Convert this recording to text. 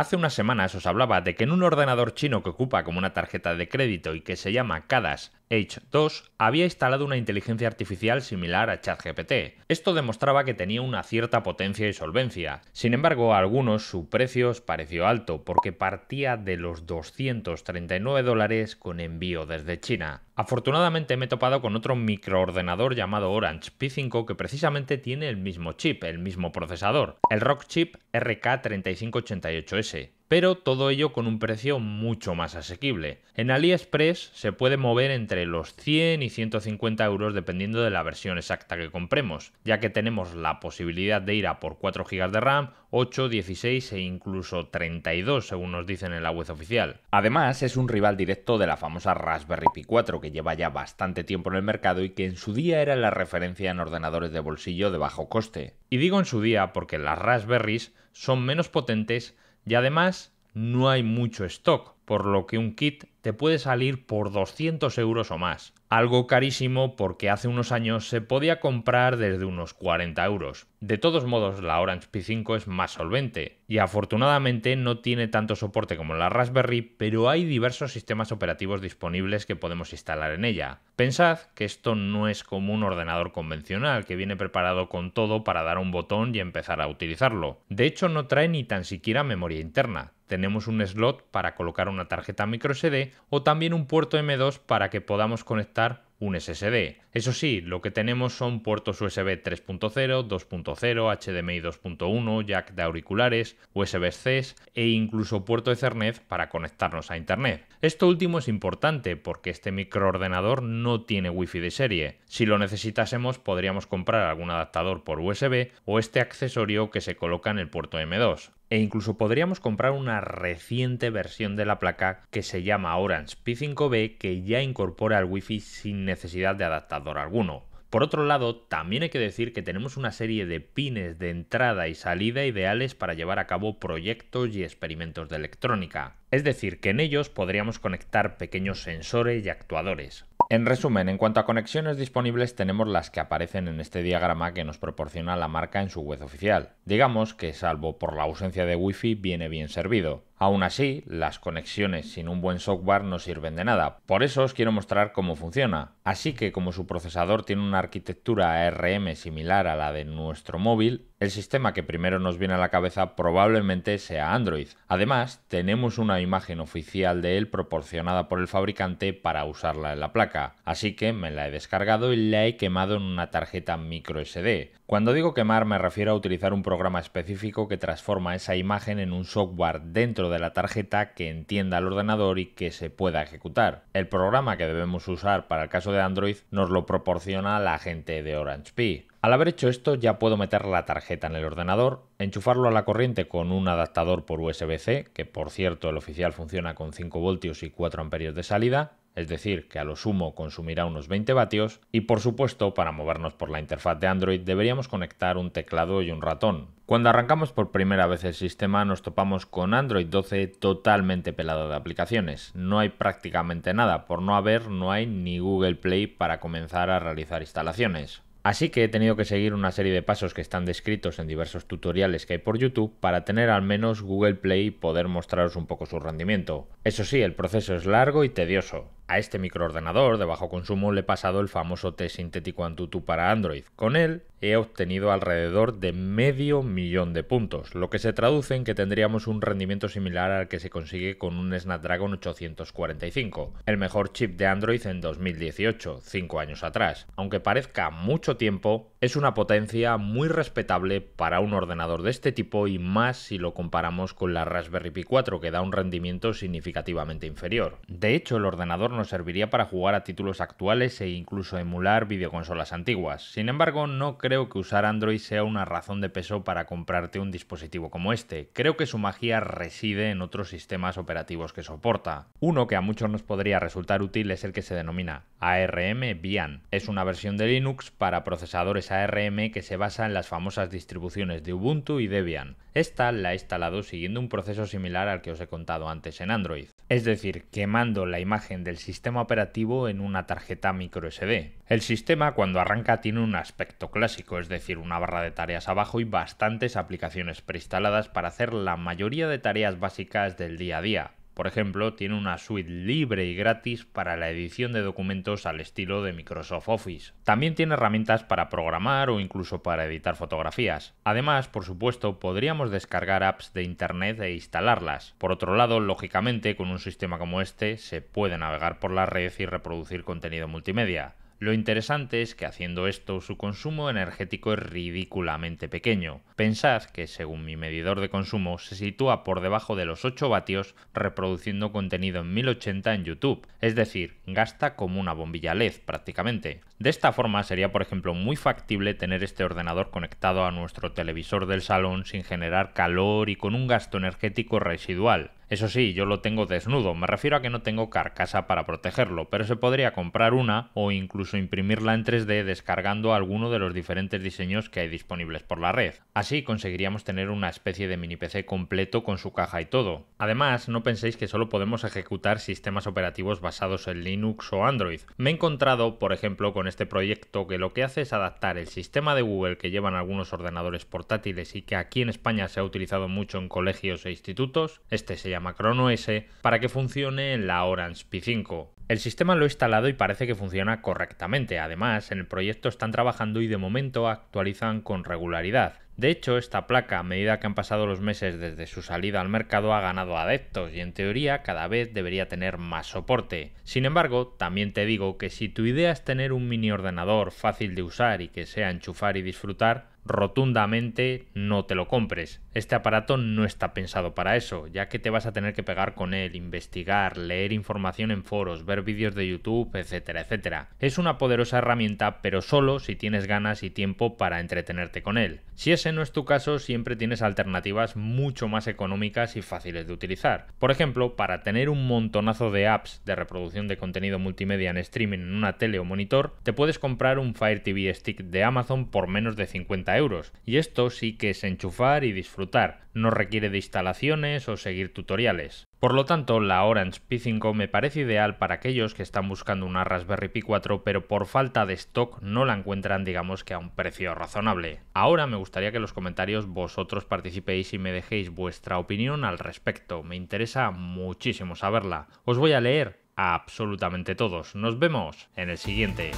Hace unas semanas os hablaba de que en un ordenador chino que ocupa como una tarjeta de crédito y que se llama Cadas H2 había instalado una inteligencia artificial similar a ChatGPT. Esto demostraba que tenía una cierta potencia y solvencia. Sin embargo, a algunos su precio os pareció alto porque partía de los 239 dólares con envío desde China. Afortunadamente me he topado con otro microordenador llamado Orange P5 que precisamente tiene el mismo chip, el mismo procesador, el Rockchip Chip RK3588S pero todo ello con un precio mucho más asequible. En AliExpress se puede mover entre los 100 y 150 euros dependiendo de la versión exacta que compremos, ya que tenemos la posibilidad de ir a por 4 GB de RAM, 8, 16 e incluso 32 según nos dicen en la web oficial. Además es un rival directo de la famosa Raspberry Pi 4 que lleva ya bastante tiempo en el mercado y que en su día era la referencia en ordenadores de bolsillo de bajo coste. Y digo en su día porque las Raspberries son menos potentes y además no hay mucho stock, por lo que un kit te puede salir por 200 euros o más. Algo carísimo porque hace unos años se podía comprar desde unos 40 euros. De todos modos, la Orange p 5 es más solvente y afortunadamente no tiene tanto soporte como la Raspberry, pero hay diversos sistemas operativos disponibles que podemos instalar en ella. Pensad que esto no es como un ordenador convencional que viene preparado con todo para dar un botón y empezar a utilizarlo. De hecho, no trae ni tan siquiera memoria interna. Tenemos un slot para colocar una tarjeta microSD o también un puerto M2 para que podamos conectar un SSD. Eso sí, lo que tenemos son puertos USB 3.0, 2.0, HDMI 2.1, jack de auriculares, USB-C e incluso puerto Ethernet para conectarnos a Internet. Esto último es importante porque este microordenador no tiene Wi-Fi de serie. Si lo necesitásemos podríamos comprar algún adaptador por USB o este accesorio que se coloca en el puerto M2 e incluso podríamos comprar una reciente versión de la placa que se llama Orange P5B que ya incorpora el Wi-Fi sin necesidad de adaptador alguno. Por otro lado, también hay que decir que tenemos una serie de pines de entrada y salida ideales para llevar a cabo proyectos y experimentos de electrónica. Es decir, que en ellos podríamos conectar pequeños sensores y actuadores. En resumen, en cuanto a conexiones disponibles tenemos las que aparecen en este diagrama que nos proporciona la marca en su web oficial. Digamos que salvo por la ausencia de Wi-Fi viene bien servido. Aún así, las conexiones sin un buen software no sirven de nada, por eso os quiero mostrar cómo funciona. Así que como su procesador tiene una arquitectura ARM similar a la de nuestro móvil, el sistema que primero nos viene a la cabeza probablemente sea Android. Además, tenemos una imagen oficial de él proporcionada por el fabricante para usarla en la placa, así que me la he descargado y la he quemado en una tarjeta micro SD. Cuando digo quemar me refiero a utilizar un programa específico que transforma esa imagen en un software dentro de la tarjeta que entienda el ordenador y que se pueda ejecutar. El programa que debemos usar para el caso de Android nos lo proporciona la gente de Orange P. Al haber hecho esto ya puedo meter la tarjeta en el ordenador, enchufarlo a la corriente con un adaptador por USB-C, que por cierto el oficial funciona con 5 voltios y 4 amperios de salida, es decir, que a lo sumo consumirá unos 20 vatios, y por supuesto, para movernos por la interfaz de Android deberíamos conectar un teclado y un ratón. Cuando arrancamos por primera vez el sistema nos topamos con Android 12 totalmente pelado de aplicaciones. No hay prácticamente nada, por no haber no hay ni Google Play para comenzar a realizar instalaciones. Así que he tenido que seguir una serie de pasos que están descritos en diversos tutoriales que hay por YouTube para tener al menos Google Play y poder mostraros un poco su rendimiento. Eso sí, el proceso es largo y tedioso. A este microordenador de bajo consumo le he pasado el famoso test sintético Antutu para Android. Con él he obtenido alrededor de medio millón de puntos, lo que se traduce en que tendríamos un rendimiento similar al que se consigue con un Snapdragon 845, el mejor chip de Android en 2018, 5 años atrás. Aunque parezca mucho tiempo, es una potencia muy respetable para un ordenador de este tipo y más si lo comparamos con la Raspberry Pi 4 que da un rendimiento significativamente inferior. De hecho, el ordenador nos serviría para jugar a títulos actuales e incluso emular videoconsolas antiguas. Sin embargo, no creo creo que usar Android sea una razón de peso para comprarte un dispositivo como este. Creo que su magia reside en otros sistemas operativos que soporta. Uno que a muchos nos podría resultar útil es el que se denomina ARM Es una versión de Linux para procesadores ARM que se basa en las famosas distribuciones de Ubuntu y Debian. Esta la he instalado siguiendo un proceso similar al que os he contado antes en Android es decir, quemando la imagen del sistema operativo en una tarjeta microSD. El sistema cuando arranca tiene un aspecto clásico, es decir, una barra de tareas abajo y bastantes aplicaciones preinstaladas para hacer la mayoría de tareas básicas del día a día, por ejemplo, tiene una suite libre y gratis para la edición de documentos al estilo de Microsoft Office. También tiene herramientas para programar o incluso para editar fotografías. Además, por supuesto, podríamos descargar apps de Internet e instalarlas. Por otro lado, lógicamente, con un sistema como este se puede navegar por la red y reproducir contenido multimedia. Lo interesante es que haciendo esto su consumo energético es ridículamente pequeño. Pensad que según mi medidor de consumo se sitúa por debajo de los 8 vatios reproduciendo contenido en 1080 en YouTube, es decir, gasta como una bombilla LED prácticamente. De esta forma sería por ejemplo muy factible tener este ordenador conectado a nuestro televisor del salón sin generar calor y con un gasto energético residual. Eso sí, yo lo tengo desnudo, me refiero a que no tengo carcasa para protegerlo, pero se podría comprar una o incluso imprimirla en 3D descargando alguno de los diferentes diseños que hay disponibles por la red. Así conseguiríamos tener una especie de mini PC completo con su caja y todo. Además, no penséis que solo podemos ejecutar sistemas operativos basados en Linux o Android. Me he encontrado, por ejemplo, con este proyecto que lo que hace es adaptar el sistema de Google que llevan algunos ordenadores portátiles y que aquí en España se ha utilizado mucho en colegios e institutos, este se llama Macron OS, para que funcione en la Orange p 5. El sistema lo he instalado y parece que funciona correctamente. Además, en el proyecto están trabajando y de momento actualizan con regularidad. De hecho, esta placa, a medida que han pasado los meses desde su salida al mercado, ha ganado adeptos y en teoría cada vez debería tener más soporte. Sin embargo, también te digo que si tu idea es tener un mini ordenador fácil de usar y que sea enchufar y disfrutar, rotundamente no te lo compres. Este aparato no está pensado para eso, ya que te vas a tener que pegar con él, investigar, leer información en foros, ver vídeos de YouTube, etcétera, etcétera. Es una poderosa herramienta, pero solo si tienes ganas y tiempo para entretenerte con él. Si ese no es tu caso, siempre tienes alternativas mucho más económicas y fáciles de utilizar. Por ejemplo, para tener un montonazo de apps de reproducción de contenido multimedia en streaming en una tele o monitor, te puedes comprar un Fire TV Stick de Amazon por menos de 50 euros. Y esto sí que es enchufar y disfrutar, no requiere de instalaciones o seguir tutoriales. Por lo tanto, la Orange p 5 me parece ideal para aquellos que están buscando una Raspberry Pi 4 pero por falta de stock no la encuentran digamos que a un precio razonable. Ahora me gustaría que en los comentarios vosotros participéis y me dejéis vuestra opinión al respecto, me interesa muchísimo saberla. Os voy a leer a absolutamente todos, nos vemos en el siguiente.